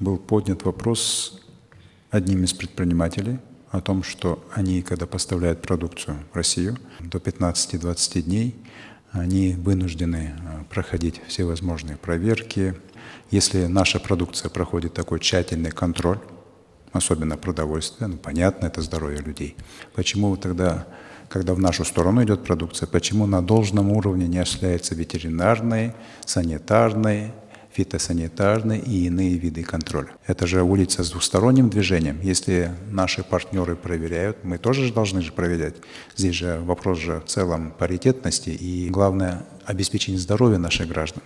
был поднят вопрос одним из предпринимателей о том, что они, когда поставляют продукцию в Россию, до 15-20 дней они вынуждены э, проходить всевозможные проверки. Если наша продукция проходит такой тщательный контроль, особенно продовольствие, ну понятно, это здоровье людей, почему тогда когда в нашу сторону идет продукция, почему на должном уровне не осуществляется ветеринарный, санитарный фитосанитарные и иные виды контроля. Это же улица с двусторонним движением. Если наши партнеры проверяют, мы тоже же должны же проверять. Здесь же вопрос же в целом паритетности и, главное, обеспечение здоровья наших граждан.